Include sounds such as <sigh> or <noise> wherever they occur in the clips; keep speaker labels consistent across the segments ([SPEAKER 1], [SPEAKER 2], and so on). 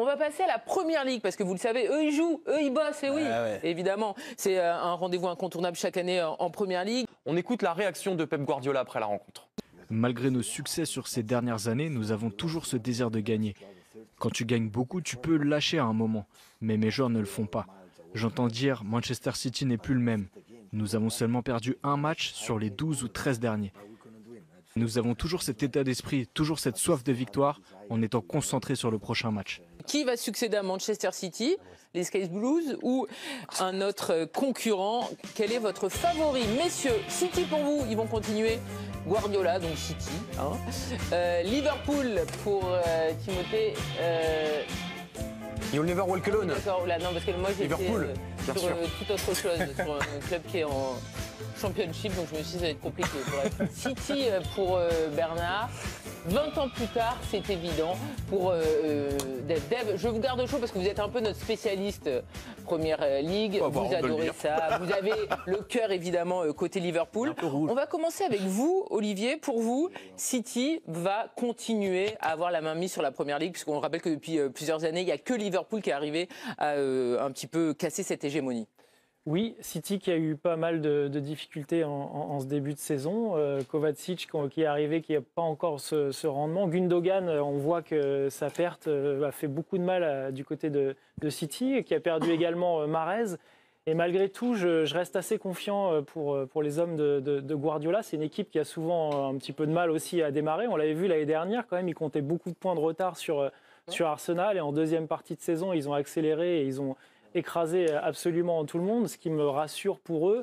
[SPEAKER 1] On va passer à la première ligue, parce que vous le savez, eux ils jouent, eux ils bossent, et oui, évidemment. C'est euh, un rendez-vous incontournable chaque année euh, en première ligue.
[SPEAKER 2] On écoute la réaction de Pep Guardiola après la rencontre. Malgré nos succès sur ces dernières années, nous avons toujours ce désir de gagner. Quand tu gagnes beaucoup, tu peux lâcher à un moment, mais mes joueurs ne le font pas. J'entends dire Manchester City n'est plus le même. Nous avons seulement perdu un match sur les 12 ou 13 derniers. Nous avons toujours cet état d'esprit, toujours cette soif de victoire en étant concentrés sur le prochain match.
[SPEAKER 1] Qui va succéder à Manchester City, les Sky Blues ou un autre concurrent Quel est votre favori Messieurs, City pour vous, ils vont continuer. Guardiola, donc City. Hein. Euh, Liverpool pour euh, Timothée. Euh, You'll never walk alone. moi, Liverpool, sur bien autre chose, sur un club qui est en Championship, donc je me suis dit ça va être compliqué. <laughs> City euh, pour euh, Bernard. 20 ans plus tard, c'est évident pour euh, Dev. je vous garde chaud parce que vous êtes un peu notre spécialiste Première Ligue. Oh, bah, vous adorez ça. Vous avez le cœur évidemment côté Liverpool. On va commencer avec vous, Olivier. Pour vous, City va continuer à avoir la main mise sur la Première Ligue puisqu'on rappelle que depuis plusieurs années, il n'y a que Liverpool qui est arrivé à un petit peu casser cette hégémonie.
[SPEAKER 3] Oui, City qui a eu pas mal de, difficultés en, ce début de saison. Euh, Kovacic qui est arrivé, qui n'a pas encore ce, rendement. Gundogan, euh, on voit que sa perte euh, a fait beaucoup de mal du côté de, City, qui a perdu également Marez. Et malgré tout, je, reste assez confiant pour, les hommes de, Guardiola. C'est une équipe qui a souvent un petit peu de mal aussi à démarrer. On l'avait vu l'année dernière quand même, ils comptaient beaucoup de points de retard sur, sur Arsenal. Et en deuxième partie de saison, ils ont accéléré et ils ont, écraser absolument tout le monde. Ce qui me rassure pour eux,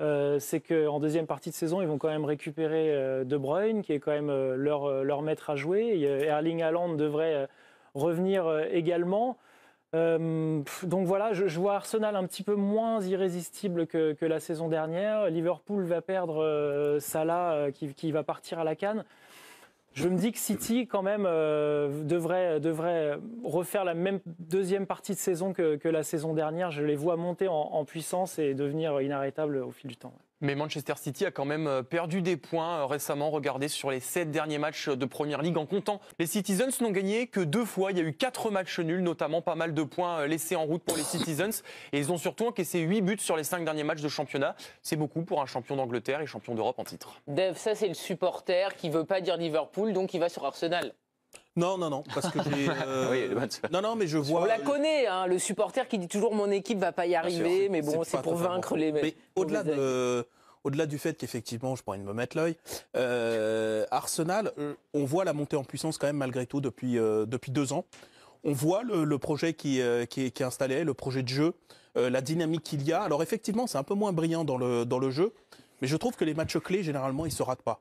[SPEAKER 3] euh, c'est qu'en deuxième partie de saison, ils vont quand même récupérer euh, De Bruyne, qui est quand même euh, leur, maître à jouer. Erling Haaland devrait revenir également. donc voilà, je, vois Arsenal un petit peu moins irrésistible que, la saison dernière. Liverpool va perdre Salah, qui, qui, va partir à la canne. Je me dis que City, quand même, euh, devrait, devrait refaire la même deuxième partie de saison que, la saison dernière. Je les vois monter en, en puissance et devenir inarrêtables au fil du temps.
[SPEAKER 2] Mais Manchester City a quand même euh, perdu des points euh, récemment. Regardez sur les sept derniers matchs euh, de Première Ligue en comptant. Les Citizens n'ont gagné que deux fois. Il y a eu quatre matchs nuls, notamment pas mal de points laissés en route pour les Citizens. Et ils ont surtout encaissé huit buts sur les cinq derniers matchs de championnat. C'est beaucoup pour un champion d'Angleterre et champion d'Europe en titre.
[SPEAKER 1] Dev, ça c'est le supporter qui veut pas dire Liverpool, donc il va sur Arsenal.
[SPEAKER 2] Non, non, non, parce que j'ai. <laughs> Euh, non, non,
[SPEAKER 4] mais je vois. On la
[SPEAKER 1] connaît, hein, le supporter qui dit toujours mon équipe va pas y arriver, mais bon, c'est pour vaincre les. Mais
[SPEAKER 4] au-delà du fait qu'effectivement, je pourrais me mettre l'œil, Arsenal, euh, on voit la montée en puissance quand même malgré tout depuis, euh, depuis deux ans. On voit le, projet qui, qui, est installé, le projet de jeu, la dynamique qu'il y a. Alors effectivement, c'est un peu moins brillant dans le, dans le jeu, mais je trouve que les matchs clés, généralement, ils ne se ratent pas.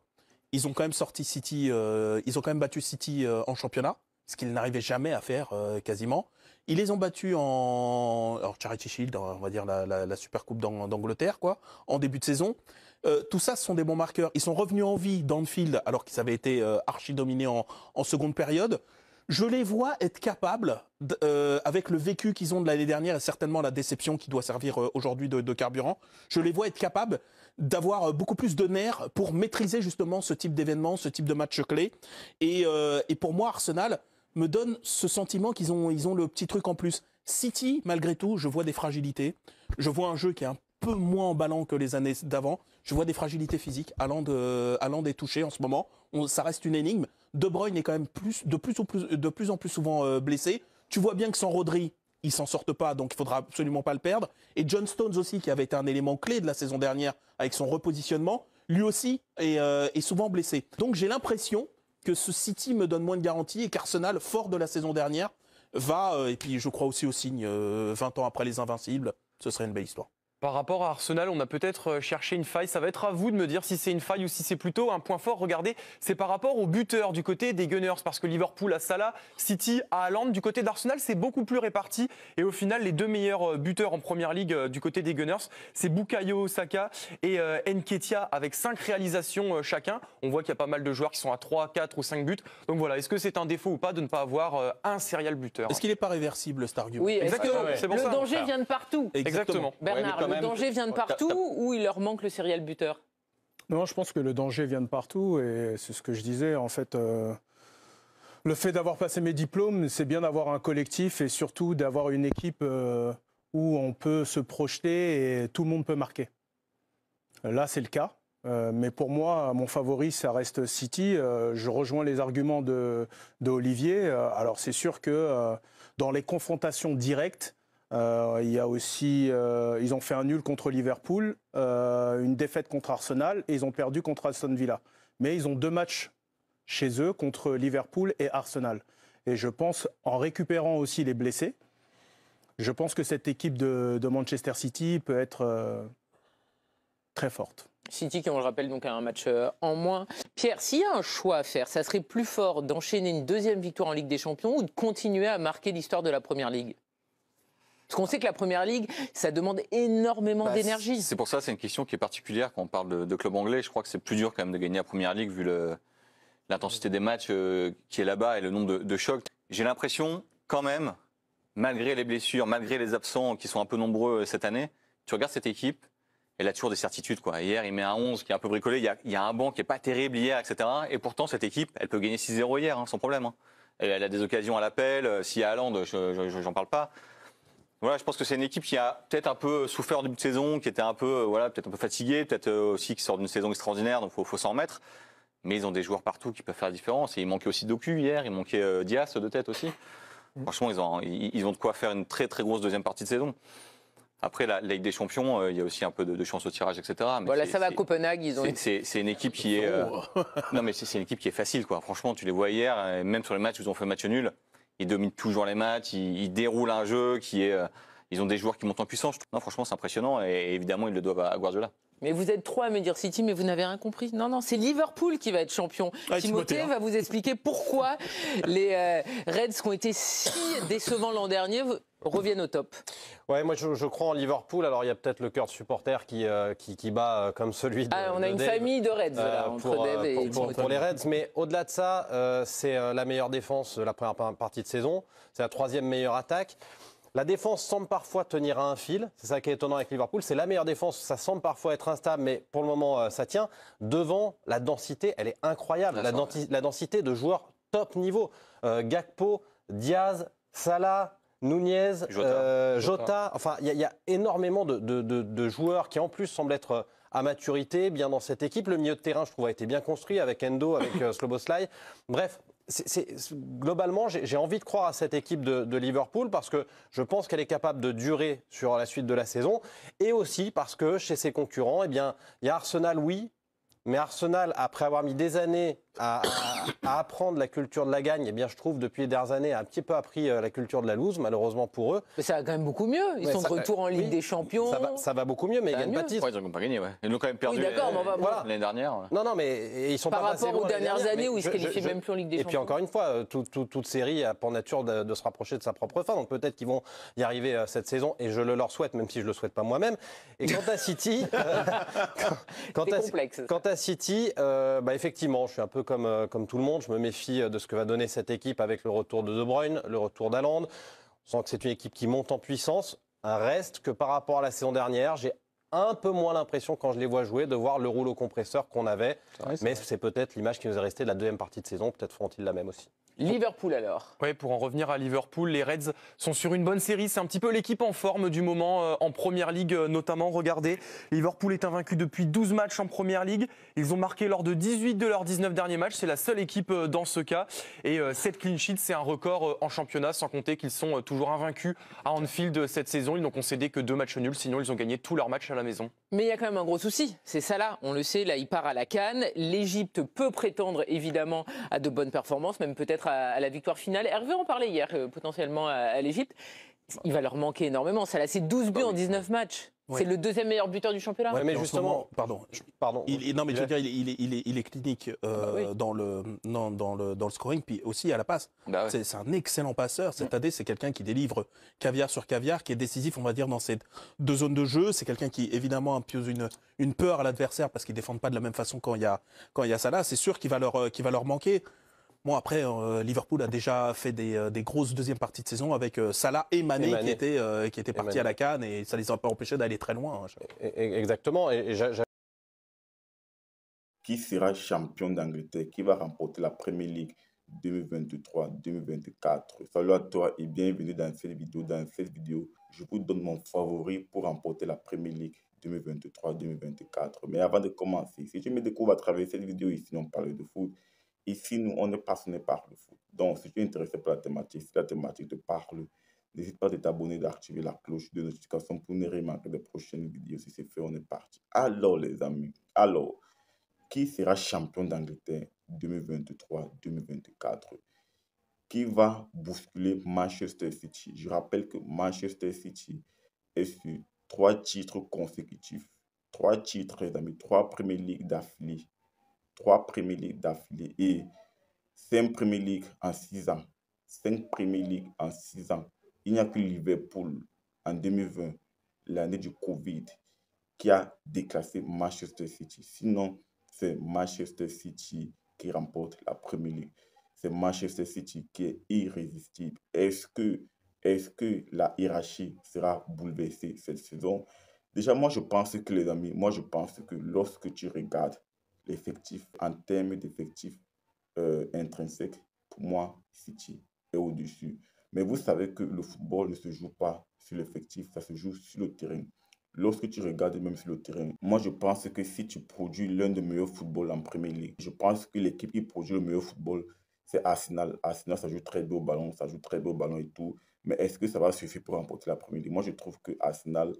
[SPEAKER 4] Ils ont quand même sorti City, euh, ils ont quand même battu City euh, en championnat, ce qu'ils n'arrivaient jamais à faire euh, quasiment. Ils les ont battus en Charity Shield, hein, on va dire la, Super Coupe d'Angleterre, quoi, en début de saison. tout ça, ce sont des bons marqueurs. Ils sont revenus en vie dans le field alors qu'ils avaient été archi dominés en, seconde période. Je les vois être capables, avec le vécu qu'ils ont de l'année dernière et certainement la déception qui doit servir aujourd'hui de, de, carburant, je les vois être capables d'avoir euh, beaucoup plus de nerfs pour maîtriser justement ce type d'événement, ce type de match clé. Euh, et, pour moi, Arsenal me donne ce sentiment qu'ils ont, ils ont le petit truc en plus. City, malgré tout, je vois des fragilités. Je vois un jeu qui est un peu moins emballant que les années d'avant. Je vois des fragilités physiques. allant allant des touchés en ce moment. ça reste une énigme. De Bruyne est quand même plus, de, plus, en plus, de plus en plus souvent euh, blessé. Tu vois bien que sans Rodri, ils s'en sortent pas, donc il faudra absolument pas le perdre. Et John Stones aussi, qui avait été un élément clé de la saison dernière avec son repositionnement, lui aussi est, euh, souvent blessé. Donc j'ai l'impression que ce City me donne moins de garanties et qu'Arsenal, fort de la saison dernière, va, euh, et puis je crois aussi au signe, 20 euh, ans après les Invincibles, ce serait une belle histoire.
[SPEAKER 2] Par rapport à Arsenal, on a peut-être euh, cherché une faille. Ça va être à vous de me dire si c'est une faille ou si c'est plutôt un point fort. Regardez, c'est par rapport aux buteurs du côté des Gunners, parce que Liverpool à Salah, City à Haaland. Du côté d'Arsenal, c'est beaucoup plus réparti. Et au final, les deux meilleurs euh, buteurs en première ligue euh, du côté des Gunners, c'est Bukayo Osaka et Nketia avec cinq réalisations chacun. On voit qu'il y a pas mal de joueurs qui sont à 3, 4 ou 5 buts. Donc voilà, est-ce que c'est un défaut ou pas de ne pas avoir un serial buteur Est-ce qu'il n'est pas réversible, cet argument Oui, exactement. le danger vient de
[SPEAKER 1] partout. Exactement. Bernard, le danger vient de partout ou il leur manque le serial buteur
[SPEAKER 4] Non, je pense que le danger vient de partout et c'est ce que je disais. En fait, euh, le fait d'avoir passé mes diplômes, c'est bien d'avoir un collectif et surtout d'avoir une équipe euh, où on peut se projeter et tout le monde peut marquer. Là, c'est le cas. Euh, mais pour moi, mon favori, ça reste City. je rejoins les arguments de, Olivier. alors c'est sûr que dans les confrontations directes, euh, il y a aussi, euh, ils ont fait un nul contre Liverpool, euh, une défaite contre Arsenal et ils ont perdu contre Aston Villa. Mais ils ont deux matchs chez eux contre Liverpool et Arsenal. Et je pense, en récupérant aussi les blessés, je pense que cette équipe de, Manchester City peut être très forte.
[SPEAKER 1] City qui, on le rappelle, donc a un match en moins. Pierre, s'il y a un choix à faire, ça serait plus fort d'enchaîner une deuxième victoire en Ligue des Champions ou de continuer à marquer l'histoire de la Première Ligue parce qu'on sait que la Première Ligue, ça demande énormément bah, d'énergie.
[SPEAKER 5] C'est
[SPEAKER 6] pour ça, c'est une question qui est particulière quand on parle de, club anglais. Je crois que c'est plus dur quand même de gagner la Première Ligue vu l'intensité des matchs euh, qui est là-bas et le nombre de, chocs. J'ai l'impression quand même, malgré les blessures, malgré les absents qui sont un peu nombreux euh, cette année, tu regardes cette équipe, elle a toujours des certitudes. Quoi. Hier, il met un 11 qui est un peu bricolé, il y a, un banc qui n'est pas terrible hier, etc. Et pourtant, cette équipe, elle peut gagner 6-0 hier, hein, sans problème. Hein. Elle, a des occasions à l'appel, euh, s'il à a Haaland, je n'en parle pas. Voilà, je pense que c'est une équipe qui a peut-être un peu souffert d'une saison, qui était un peu, euh, voilà, peut-être un peu fatiguée, peut-être euh, aussi qui sort d'une saison extraordinaire, donc faut, faut s'en remettre. Mais ils ont des joueurs partout qui peuvent faire la différence. Et il manquait aussi Doku hier, il manquait euh, Dias de tête aussi. Mm. Franchement, ils ont, ils ont de quoi faire une très très grosse deuxième partie de saison. Après, la, Ligue des Champions, il y a aussi un peu de, chance au tirage, etc. Mais voilà, ça va à
[SPEAKER 1] Copenhague, ont.
[SPEAKER 6] C'est une... équipe qui est. <laughs> non, mais c'est une équipe qui est facile, quoi. Franchement, tu les vois hier, même sur les matchs où ils ont fait match nul, ils dominent toujours les matchs, ils, déroulent un jeu qui est. Euh, ils ont des joueurs qui montent en puissance. Non, franchement, c'est impressionnant et évidemment, ils le doivent à Guardiola.
[SPEAKER 1] Mais vous êtes trois à me dire City, mais vous n'avez rien compris. Non, non, c'est Liverpool qui va être champion. Ah, Timothée hein. va vous expliquer pourquoi les euh, Reds qui ont été si décevants l'an dernier reviennent au top.
[SPEAKER 7] Ouais, moi je, crois en Liverpool. Alors il y a peut-être le cœur de supporter qui, euh, qui, qui, bat euh, comme celui de. Ah, on a une famille de Reds euh, là, pour, les Reds. Mais au-delà de ça, c'est la meilleure défense de la première partie de saison. C'est la troisième meilleure attaque. La défense semble parfois tenir à un fil. C'est ça qui est étonnant avec Liverpool. C'est la meilleure défense. Ça semble parfois être instable, mais pour le moment, ça tient. Devant, la densité, elle est incroyable. La, densité de joueurs top niveau. Gakpo, Diaz, Salah, Nunez, euh, Jota. Enfin, il y, a énormément de, joueurs qui, en plus, semblent être euh, à maturité, bien dans cette équipe. Le milieu de terrain, je trouve, a été bien construit avec Endo, avec euh, Sloboslai. Bref, globalement, j'ai envie de croire à cette équipe de, Liverpool parce que je pense qu'elle est capable de durer sur la suite de la saison et aussi parce que chez ses concurrents, eh bien, il y a Arsenal, oui, mais Arsenal, après avoir mis des années à, apprendre la culture de la gagne. Et eh bien, je trouve, depuis les dernières années, a un petit peu appris euh, la culture de la loose, malheureusement pour eux. Mais ça va quand même beaucoup mieux. Ils sont de retour en Ligue des
[SPEAKER 1] Champions.
[SPEAKER 6] Ça va, beaucoup mieux, mais ils gagnent pas ils n'ont pas gagné, ouais. Ils l'ont quand même perdu euh, l'année dernière.
[SPEAKER 7] Non, non, mais ils sont Par rapport aux dernières années où ils se qualifient même plus en Ligue des Champions. Et puis encore une fois, euh, toute série a pour nature de, se rapprocher de sa propre fin. Donc peut-être qu'ils vont y arriver cette saison, et je le leur souhaite, même si je le souhaite pas moi-même. Et quant à City, <laughs>
[SPEAKER 1] c'est
[SPEAKER 7] quant, à, City, bah effectivement, je suis un peu euh, comme, tout le monde. Je me méfie euh, de ce que va donner cette équipe avec le retour de De Bruyne, le retour d'Aland. On sent que c'est une équipe qui monte en puissance. Un reste que par rapport à la saison dernière, j'ai un peu moins l'impression quand je les vois jouer de voir le rouleau compresseur qu'on avait. Mais c'est peut-être l'image qui nous est restée de la
[SPEAKER 2] deuxième partie de saison. Peut-être feront-ils la même aussi. Liverpool alors Oui, pour en revenir à Liverpool, les Reds sont sur une bonne série. C'est un petit peu l'équipe en forme du moment euh, en Première Ligue euh, notamment. Regardez, Liverpool est invaincu depuis 12 matchs en Première Ligue. Ils ont marqué lors de 18 de leurs 19 derniers matchs. C'est la seule équipe euh, dans ce cas. Et cette clean sheet c'est un record en championnat, sans compter qu'ils sont toujours invaincus à Anfield cette saison. Ils n'ont concédé que deux matchs nuls, sinon ils ont gagné tous leurs matchs à la maison.
[SPEAKER 1] Mais il y a quand même un gros souci, c'est ça là. On le sait, là il part à la canne. L'Égypte peut prétendre évidemment à de bonnes performances, même peut-être à, la victoire finale. Hervé en parlait hier, euh, potentiellement à, l'Égypte. Il va leur manquer énormément. Salah c'est 12 buts bah en 19 matchs. C'est le deuxième meilleur buteur du championnat. mais justement,
[SPEAKER 4] pardon, pardon. Il, non, mais je veux dire, il, est, clinique euh, bah dans, le, dans, le, dans le scoring, puis aussi à la passe. Bah c'est un excellent passeur. Cette année, c'est quelqu'un qui délivre caviar sur caviar, qui est décisif, on va dire, dans ces deux zones de jeu. C'est quelqu'un qui, évidemment, impose une, une peur à l'adversaire parce qu'ils défendent pas de la même façon quand il y a, quand il Salah. C'est sûr qu'il va, leur, euh, va leur manquer. Bon, après, euh, Liverpool a déjà fait euh, des, grosses deuxièmes parties de saison avec euh, Salah et Mané, qui étaient, partis à la Cannes et ça ne les a pas empêchés d'aller très loin. Hein, exactement.
[SPEAKER 5] Qui sera champion d'Angleterre Qui va remporter la Premier League 2023-2024 Salut à toi et bienvenue dans cette vidéo. Dans cette vidéo, je vous donne mon favori pour remporter la Premier League 2023-2024. Mais avant de commencer, si tu me découvres à travers cette vidéo ici, on parle de foot Ici, nous, on est passionné par le foot. Donc, si tu es intéressé par la thématique, si la thématique te parle, n'hésite pas à t'abonner, d'activer la cloche de notification pour ne rien manquer des prochaines vidéos. Si c'est fait, on est parti. Alors, les amis, alors, qui sera champion d'Angleterre 2023-2024 Qui va bousculer Manchester City Je rappelle que Manchester City est sur trois titres consécutifs. Trois titres, les amis, trois premières ligues d'affilée Trois Premier League d'affilée et cinq Premier League en six ans. Cinq Premier League en six ans. Il n'y a que Liverpool en 2020, l'année du Covid, qui a déclassé Manchester City. Sinon, c'est Manchester City qui remporte la Premier League. C'est Manchester City qui est irrésistible. Est-ce que, est que la hiérarchie sera bouleversée cette saison Déjà, moi, je pense que, les amis, moi, je pense que lorsque tu regardes l'effectif, en termes d'effectif euh, intrinsèque, pour moi, City est au-dessus. Mais vous savez que le football ne se joue pas sur l'effectif, ça se joue sur le terrain. Lorsque tu regardes même sur le terrain, moi je pense que si tu produis l'un des meilleurs footballs en Premier League, je pense que l'équipe qui produit le meilleur football, c'est Arsenal. Arsenal, ça joue très beau ballon, ça joue très beau ballon et tout. Mais est-ce que ça va suffire pour remporter la Premier League Moi je trouve que Arsenal,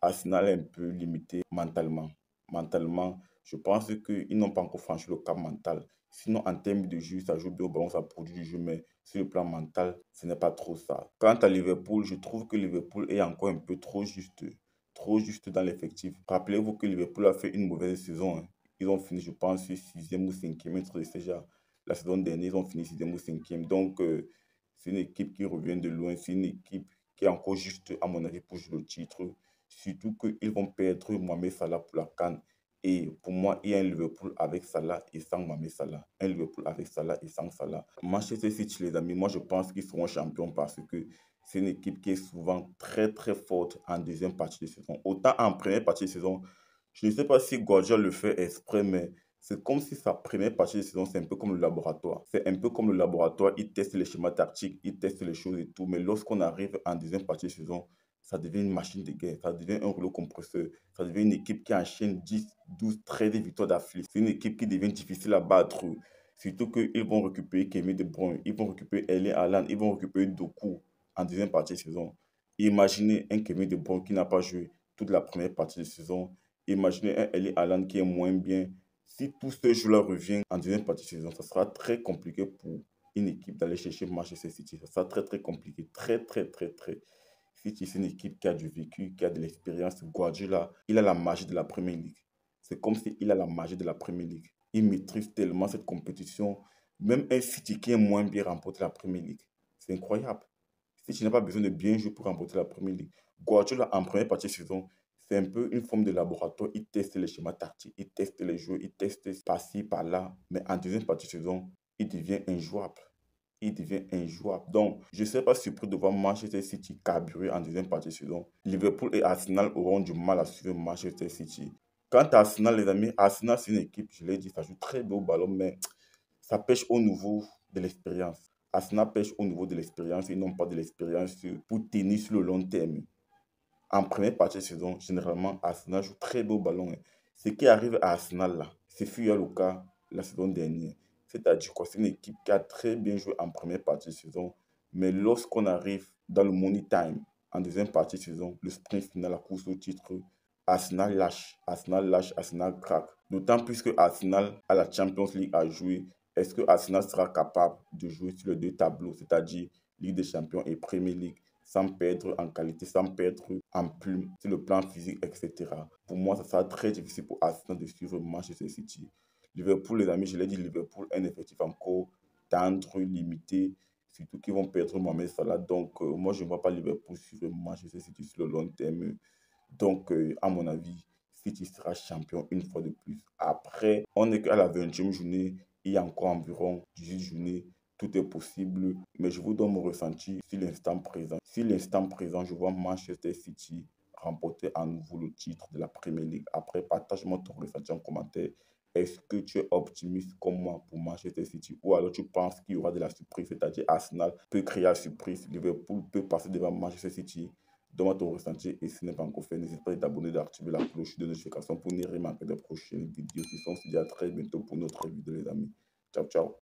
[SPEAKER 5] Arsenal est un peu limité mentalement. Mentalement, je pense qu'ils n'ont pas encore franchi le cap mental. Sinon, en termes de jeu, ça joue bien au ballon, ça produit du jeu, mais sur le plan mental, ce n'est pas trop ça. Quant à Liverpool, je trouve que Liverpool est encore un peu trop juste, trop juste dans l'effectif. Rappelez-vous que Liverpool a fait une mauvaise saison. Hein. Ils ont fini, je pense, 6 ou 5e, entre les déjà. La saison dernière, ils ont fini 6 ou 5 Donc, euh, c'est une équipe qui revient de loin. C'est une équipe qui est encore juste, à mon avis, pour jouer le titre. Surtout qu'ils vont perdre Mohamed Salah pour la Cannes. Et pour moi, il y a un Liverpool avec Salah et sans Mamé Salah. Un Liverpool avec Salah et sans Salah. Manchester City, les amis, moi je pense qu'ils seront champions parce que c'est une équipe qui est souvent très très forte en deuxième partie de saison. Autant en première partie de saison, je ne sais pas si Guardiola le fait exprès, mais c'est comme si sa première partie de saison, c'est un peu comme le laboratoire. C'est un peu comme le laboratoire, il teste les schémas tactiques, il teste les choses et tout. Mais lorsqu'on arrive en deuxième partie de saison, ça devient une machine de guerre, ça devient un rouleau compresseur, ça devient une équipe qui enchaîne 10, 12, 13 victoires d'affilée. C'est une équipe qui devient difficile à battre. Surtout qu'ils vont récupérer Kevin De Bruyne, ils vont récupérer Ellen Allen, ils vont récupérer Doku en deuxième partie de saison. Imaginez un Kevin De Bruyne qui n'a pas joué toute la première partie de saison. Imaginez un Ellen Allen qui est moins bien. Si tous ces joueurs reviennent en deuxième partie de saison, ça sera très compliqué pour une équipe d'aller chercher Manchester City. Ça sera très, très compliqué. Très, très, très, très. Si c'est une équipe qui a du vécu, qui a de l'expérience, Guardiola, il a la magie de la Première League. C'est comme s'il a la magie de la Premier League. Il maîtrise tellement cette compétition. Même un City moins bien remporte la Premier League. C'est incroyable. Si tu n'as pas besoin de bien jouer pour remporter la Premier League, Guardiola, en première partie de saison, c'est un peu une forme de laboratoire. Il teste les schémas tactiques, il teste les jeux, il teste par-ci, par-là. Mais en deuxième partie de saison, il devient injouable il devient injouable. Donc, je ne serais pas surpris de voir Manchester City carburer en deuxième partie de saison. Liverpool et Arsenal auront du mal à suivre Manchester City. Quant à Arsenal, les amis, Arsenal, c'est une équipe, je l'ai dit, ça joue très beau ballon, mais ça pêche au niveau de l'expérience. Arsenal pêche au niveau de l'expérience et non pas de l'expérience pour tenir sur le long terme. En première partie de saison, généralement, Arsenal joue très beau ballon. Hein. Ce qui arrive à Arsenal, là, c'est fut la saison dernière. C'est-à-dire que c'est une équipe qui a très bien joué en première partie de saison, mais lorsqu'on arrive dans le money time, en deuxième partie de saison, le sprint final, la course au titre, Arsenal lâche, Arsenal lâche, Arsenal craque. D'autant plus que Arsenal à la Champions League à jouer. Est-ce que Arsenal sera capable de jouer sur les deux tableaux, c'est-à-dire Ligue des Champions et Premier League, sans perdre en qualité, sans perdre en plume, sur le plan physique, etc. Pour moi, ça sera très difficile pour Arsenal de suivre Manchester City. Liverpool, les amis, je l'ai dit, Liverpool, un effectif encore tendre, limité, surtout qu'ils vont perdre Mohamed Salah. Donc, euh, moi, je ne vois pas Liverpool suivre Manchester City sur le long terme. Donc, euh, à mon avis, City sera champion une fois de plus. Après, on est à la 20e journée. Il y a encore environ 18 journées. Tout est possible. Mais je vous donne mon ressenti sur l'instant présent. Sur l'instant présent, je vois Manchester City remporter à nouveau le titre de la Premier League. Après, partage-moi ton ressenti en commentaire. Est-ce que tu es optimiste comme moi pour Manchester City Ou alors tu penses qu'il y aura de la surprise, c'est-à-dire Arsenal peut créer la surprise, Liverpool peut passer devant Manchester City Donne-moi ton ressenti et si ce n'est pas encore fait, n'hésite pas à t'abonner, d'activer la cloche de notification pour ne rien manquer des prochaines vidéos si On se à très bientôt pour notre vidéo, les amis. Ciao, ciao.